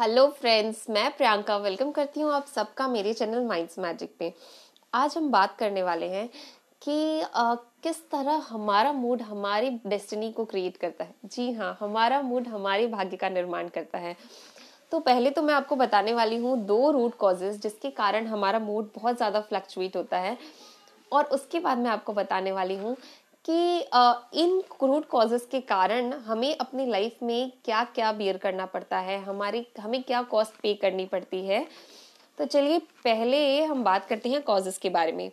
hello friends मैं Priyanka welcome करती हूँ आप सबका मेरे चैनल माइंड्स मैजिक पे आज हम बात करने वाले हैं कि आ, किस तरह हमारा मूड हमारी डेस्टिनी को क्रिएट करता है जी हाँ हमारा मूड हमारे भाग्य का निर्माण करता है तो पहले तो मैं आपको बताने वाली हूँ दो रूट कॉजेज जिसके कारण हमारा मूड बहुत ज़्यादा फ्लक्चुएट होता है और उसके बाद मैं आपको बताने वाली हूँ कि इन क्रूड कॉजेज के कारण हमें अपनी लाइफ में क्या क्या बियर करना पड़ता है हमारी हमें क्या कॉस्ट पे करनी पड़ती है तो चलिए पहले हम बात करते हैं कॉजेज के बारे में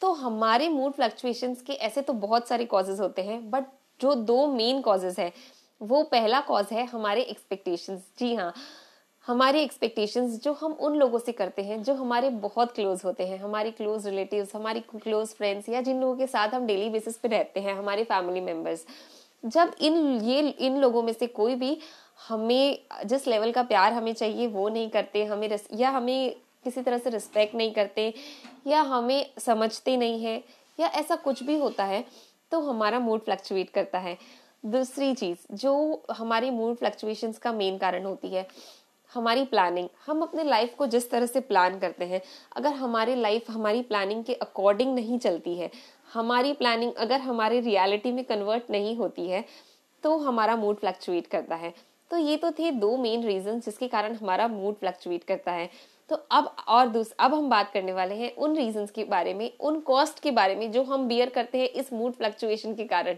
तो हमारे मूड फ्लक्चुएशंस के ऐसे तो बहुत सारे कॉजेज होते हैं बट जो दो मेन कॉजेज हैं वो पहला कॉज है हमारे एक्सपेक्टेशंस जी हाँ हमारी एक्सपेक्टेशंस जो हम उन लोगों से करते हैं जो हमारे बहुत क्लोज होते हैं हमारे क्लोज रिलेटिव्स हमारी क्लोज फ्रेंड्स या जिन लोगों के साथ हम डेली बेसिस पे रहते हैं हमारे फैमिली मेम्बर्स जब इन ये इन लोगों में से कोई भी हमें जिस लेवल का प्यार हमें चाहिए वो नहीं करते हमें रस, या हमें किसी तरह से रिस्पेक्ट नहीं करते या हमें समझते नहीं है या ऐसा कुछ भी होता है तो हमारा मूड फ्लक्चुएट करता है दूसरी चीज़ जो हमारे मूड फ्लक्चुएशंस का मेन कारण होती है हमारी प्लानिंग हम अपने लाइफ को जिस तरह से प्लान करते हैं अगर हमारी लाइफ हमारी प्लानिंग के अकॉर्डिंग नहीं चलती है हमारी प्लानिंग अगर हमारे रियलिटी में कन्वर्ट नहीं होती है तो हमारा मूड फ्लक्चुएट करता है तो ये तो थे दो मेन रीजन जिसके कारण हमारा मूड फ्लक्चुएट करता है तो अब और अब हम बात करने वाले हैं उन रीजंस के बारे में उन कॉस्ट के बारे में जो हम बियर करते हैं इस मूड फ्लक्चुएशन के कारण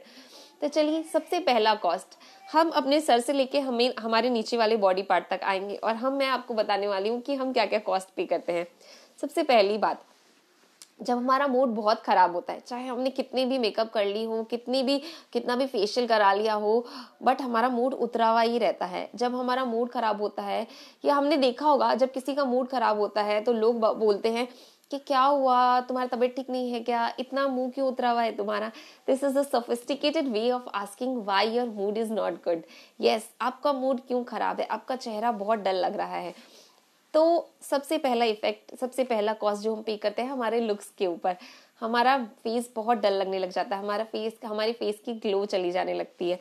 तो चलिए सबसे पहला कॉस्ट हम अपने सर से लेके हमें हमारे नीचे वाले बॉडी पार्ट तक आएंगे और हम मैं आपको बताने वाली हूँ कि हम क्या क्या कॉस्ट पे करते हैं सबसे पहली बात जब हमारा मूड बहुत ख़राब होता है चाहे हमने कितने भी मेकअप कर ली हो कितनी भी कितना भी फेशियल करा लिया हो बट हमारा मूड उतरा हुआ ही रहता है जब हमारा मूड ख़राब होता है या हमने देखा होगा जब किसी का मूड ख़राब होता है तो लोग बोलते हैं कि क्या हुआ तुम्हारी तबीयत ठीक नहीं है क्या इतना मुंह क्यों उतरा हुआ है तुम्हारा this is a sophisticated way of asking why your mood is not good yes आपका मूड क्यों खराब है आपका चेहरा बहुत डल लग रहा है तो सबसे पहला इफेक्ट सबसे पहला कॉज जो हम पे करते हैं हमारे लुक्स के ऊपर हमारा फेस बहुत डल लगने लग जाता है हमारा फेस हमारे फेस की ग्लो चली जाने लगती है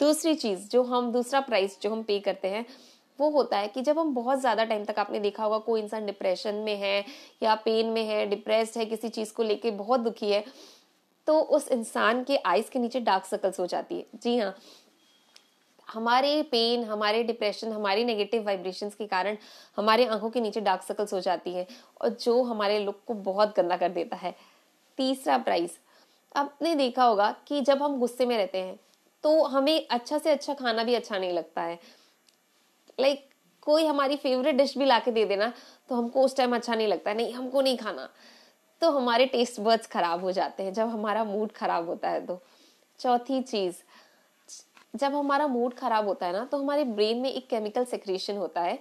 दूसरी चीज़ जो हम दूसरा प्राइस जो हम पे करते हैं वो होता है कि जब हम बहुत ज़्यादा टाइम तक आपने देखा होगा कोई इंसान डिप्रेशन में है या पेन में है डिप्रेस है किसी चीज़ को लेके बहुत दुखी है तो उस इंसान के आइज़ के नीचे डार्क सर्कल्स हो जाती है जी हाँ हमारे पेन हमारे डिप्रेशन हमारी नेगेटिव वाइब्रेशंस के कारण हमारे आंखों के नीचे डार्क सर्कल्स हो जाती हैं और जो हमारे लुक को बहुत गंदा कर देता है तीसरा प्राइस आपने देखा होगा कि जब हम गुस्से में रहते हैं तो हमें अच्छा से अच्छा खाना भी अच्छा नहीं लगता है लाइक like, कोई हमारी फेवरेट डिश भी ला के दे देना तो हमको उस टाइम अच्छा नहीं लगता नहीं हमको नहीं खाना तो हमारे टेस्ट बर्ड्स खराब हो जाते हैं जब हमारा मूड खराब होता है तो चौथी चीज़ जब हमारा मूड खराब होता है ना तो हमारे ब्रेन में एक केमिकल सेक्रेशन होता है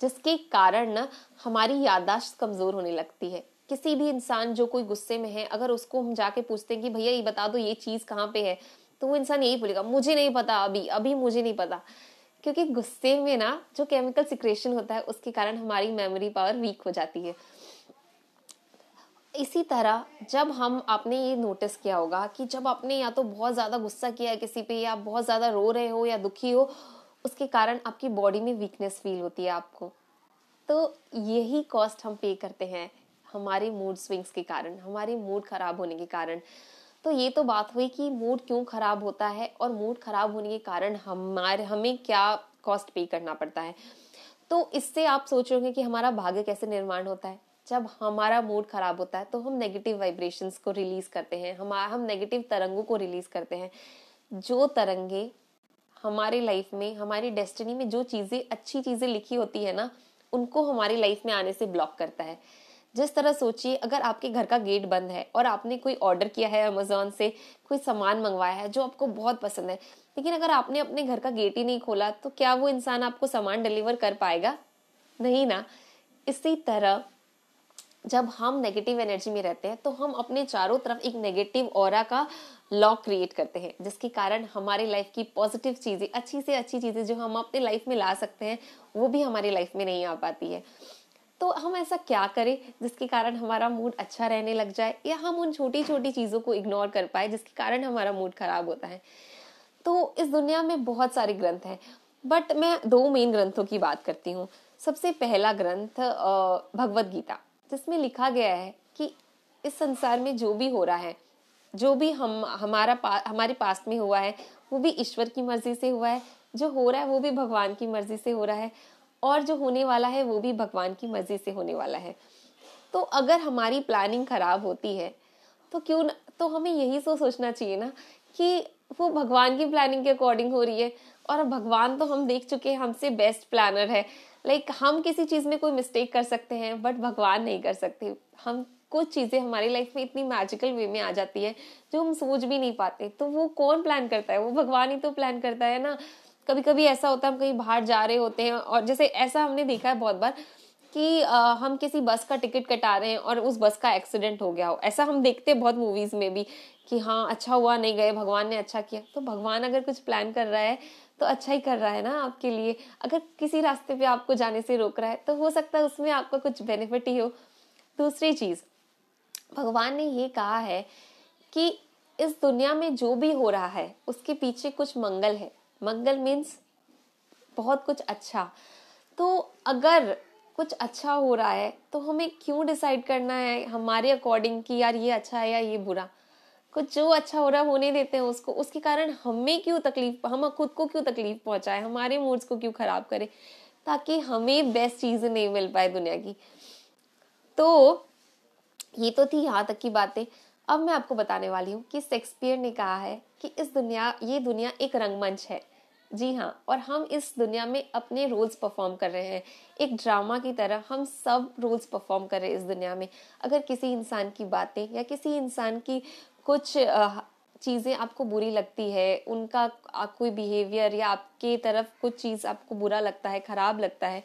जिसके कारण ना हमारी याददाश्त कमज़ोर होने लगती है किसी भी इंसान जो कोई गुस्से में है अगर उसको हम जाके पूछते हैं कि भैया ये बता दो ये चीज़ कहाँ पे है तो वो इंसान यही बोलेगा मुझे नहीं पता अभी अभी मुझे नहीं पता क्योंकि गुस्से में ना जो केमिकल सिक्रेशन होता है उसके कारण हमारी मेमोरी पावर वीक हो जाती है इसी तरह जब हम आपने ये नोटिस किया होगा कि जब आपने या तो बहुत ज़्यादा गुस्सा किया है किसी पे या बहुत ज़्यादा रो रहे हो या दुखी हो उसके कारण आपकी बॉडी में वीकनेस फील होती है आपको तो यही कॉस्ट हम पे करते हैं हमारे मूड स्विंग्स के कारण हमारे मूड ख़राब होने के कारण तो ये तो बात हुई कि मूड क्यों खराब होता है और मूड खराब होने के कारण हमारे हमें क्या कॉस्ट पे करना पड़ता है तो इससे आप सोच रहे होंगे कि हमारा भाग्य कैसे निर्माण होता है जब हमारा मूड खराब होता है तो हम नेगेटिव वाइब्रेशंस को रिलीज करते हैं हम हम नेगेटिव तरंगों को रिलीज करते हैं जो तरंगे हमारे लाइफ में हमारी डेस्टिनी में जो चीज़ें अच्छी चीज़ें लिखी होती है ना उनको हमारी लाइफ में आने से ब्लॉक करता है जिस तरह सोचिए अगर आपके घर का गेट बंद है और आपने कोई ऑर्डर किया है अमेजोन से कोई सामान मंगवाया है जो आपको बहुत पसंद है लेकिन अगर आपने अपने घर का गेट ही नहीं खोला तो क्या वो इंसान आपको सामान डिलीवर कर पाएगा नहीं ना इसी तरह जब हम नेगेटिव एनर्जी में रहते हैं तो हम अपने चारों तरफ एक नेगेटिव और का लॉ क्रिएट करते हैं जिसके कारण हमारी लाइफ की पॉजिटिव चीज़ें अच्छी से अच्छी चीज़ें जो हम अपने लाइफ में ला सकते हैं वो भी हमारी लाइफ में नहीं आ पाती है तो हम ऐसा क्या करें जिसके कारण हमारा मूड अच्छा रहने लग जाए या हम उन छोटी छोटी चीज़ों को इग्नोर कर पाए जिसके कारण हमारा मूड खराब होता है तो इस दुनिया में बहुत सारे ग्रंथ हैं बट मैं दो मेन ग्रंथों की बात करती हूँ सबसे पहला ग्रंथ भगवत गीता जिसमें लिखा गया है कि इस संसार में जो भी हो रहा है जो भी हम हमारा पा, हमारे पास में हुआ है वो भी ईश्वर की मर्जी से हुआ है जो हो रहा है वो भी भगवान की मर्जी से हो रहा है और जो होने वाला है वो भी भगवान की मर्जी से होने वाला है तो अगर हमारी प्लानिंग खराब होती है तो क्यों तो हमें यही सो तो सोचना चाहिए ना कि वो भगवान की प्लानिंग के अकॉर्डिंग हो रही है और भगवान तो हम देख चुके हैं हमसे बेस्ट प्लानर है लाइक like, हम किसी चीज़ में कोई मिस्टेक कर सकते हैं बट भगवान नहीं कर सकते हम कुछ चीज़ें हमारी लाइफ में इतनी मैजिकल वे में आ जाती है जो हम सोच भी नहीं पाते तो वो कौन प्लान करता है वो भगवान ही तो प्लान करता है ना कभी कभी ऐसा होता है हम कहीं बाहर जा रहे होते हैं और जैसे ऐसा हमने देखा है बहुत बार कि आ, हम किसी बस का टिकट कटा रहे हैं और उस बस का एक्सीडेंट हो गया हो ऐसा हम देखते हैं बहुत मूवीज में भी कि हाँ अच्छा हुआ नहीं गए भगवान ने अच्छा किया तो भगवान अगर कुछ प्लान कर रहा है तो अच्छा ही कर रहा है ना आपके लिए अगर किसी रास्ते पे आपको जाने से रोक रहा है तो हो सकता है उसमें आपका कुछ बेनिफिट ही हो दूसरी चीज़ भगवान ने ये कहा है कि इस दुनिया में जो भी हो रहा है उसके पीछे कुछ मंगल है मंगल मीन्स बहुत कुछ अच्छा तो अगर कुछ अच्छा हो रहा है तो हमें क्यों डिसाइड करना है हमारे अकॉर्डिंग कि यार ये अच्छा है या ये बुरा कुछ जो अच्छा हो रहा है होने देते हैं उसको उसके कारण हमें क्यों तकलीफ हम खुद को क्यों तकलीफ पहुंचाए हमारे मूड्स को क्यों खराब करें ताकि हमें बेस्ट चीज़ें नहीं मिल पाए दुनिया की तो ये तो थी यहाँ तक की बातें अब मैं आपको बताने वाली हूँ कि शेक्सपियर ने कहा है कि इस दुनिया ये दुनिया एक रंगमंच है जी हाँ और हम इस दुनिया में अपने रोल्स परफॉर्म कर रहे हैं एक ड्रामा की तरह हम सब रोल्स परफॉर्म कर रहे हैं इस दुनिया में अगर किसी इंसान की बातें या किसी इंसान की कुछ चीज़ें आपको बुरी लगती है उनका कोई बिहेवियर या आपके तरफ कुछ चीज़ आपको बुरा लगता है ख़राब लगता है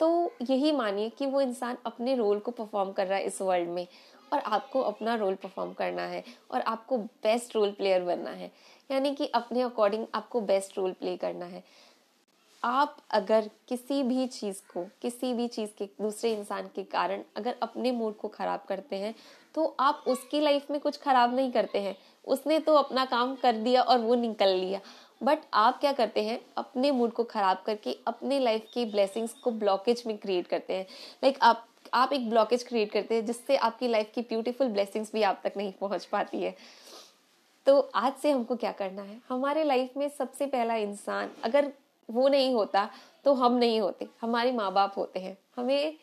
तो यही मानिए कि वो इंसान अपने रोल को परफॉर्म कर रहा है इस वर्ल्ड में और आपको अपना रोल परफॉर्म करना है और आपको बेस्ट रोल प्लेयर बनना है यानी कि अपने अकॉर्डिंग आपको बेस्ट रोल प्ले करना है आप अगर किसी भी चीज़ को किसी भी चीज़ के दूसरे इंसान के कारण अगर अपने मूड को ख़राब करते हैं तो आप उसकी लाइफ में कुछ ख़राब नहीं करते हैं उसने तो अपना काम कर दिया और वो निकल लिया बट आप क्या करते हैं अपने मूड को ख़राब करके अपने लाइफ की ब्लेसिंग्स को ब्लॉकेज में क्रिएट करते हैं लाइक like आप आप एक ब्लॉकेज क्रिएट करते हैं जिससे आपकी लाइफ की ब्यूटीफुल ब्लेसिंग्स भी आप तक नहीं पहुंच पाती है तो आज से हमको क्या करना है हमारे लाइफ में सबसे पहला इंसान अगर वो नहीं होता तो हम नहीं होते हमारे माँ बाप होते हैं हमें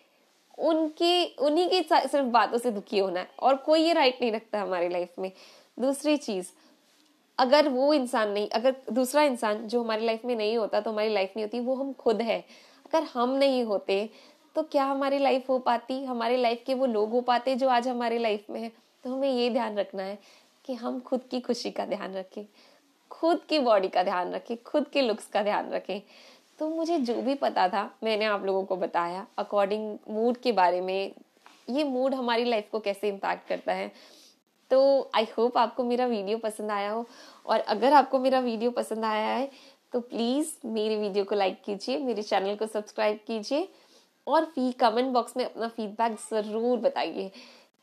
उनकी उन्हीं की सिर्फ बातों से दुखी होना है और कोई ये राइट नहीं रखता हमारी लाइफ में दूसरी चीज़ अगर वो इंसान नहीं अगर दूसरा इंसान जो हमारी लाइफ में नहीं होता तो हमारी लाइफ नहीं होती वो हम खुद है अगर हम नहीं होते तो क्या हमारी लाइफ हो पाती हमारी लाइफ के वो लोग हो पाते जो आज हमारी लाइफ में है तो हमें ये ध्यान रखना है कि हम खुद की खुशी का ध्यान रखें खुद की बॉडी का ध्यान रखें खुद के लुक्स का ध्यान रखें तो मुझे जो भी पता था मैंने आप लोगों को बताया अकॉर्डिंग मूड के बारे में ये मूड हमारी लाइफ को कैसे इम्पैक्ट करता है तो आई होप आपको मेरा वीडियो पसंद आया हो और अगर आपको मेरा वीडियो पसंद आया है तो प्लीज़ मेरे वीडियो को लाइक कीजिए मेरे चैनल को सब्सक्राइब कीजिए और फी कमेंट बॉक्स में अपना फीडबैक ज़रूर बताइए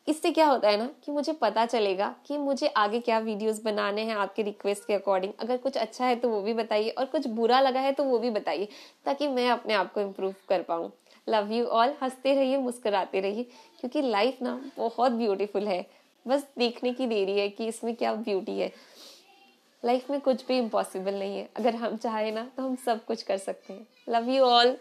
इससे क्या होता है ना कि मुझे पता चलेगा कि मुझे आगे क्या वीडियोस बनाने हैं आपके रिक्वेस्ट के अकॉर्डिंग अगर कुछ अच्छा है तो वो भी बताइए और कुछ बुरा लगा है तो वो भी बताइए ताकि मैं अपने आप को इम्प्रूव कर पाऊँ लव यू ऑल हंसते रहिए मुस्कराते रहिए क्योंकि लाइफ ना बहुत ब्यूटीफुल है बस देखने की देरी है कि इसमें क्या ब्यूटी है लाइफ में कुछ भी इम्पॉसिबल नहीं है अगर हम चाहें ना तो हम सब कुछ कर सकते हैं लव यू ऑल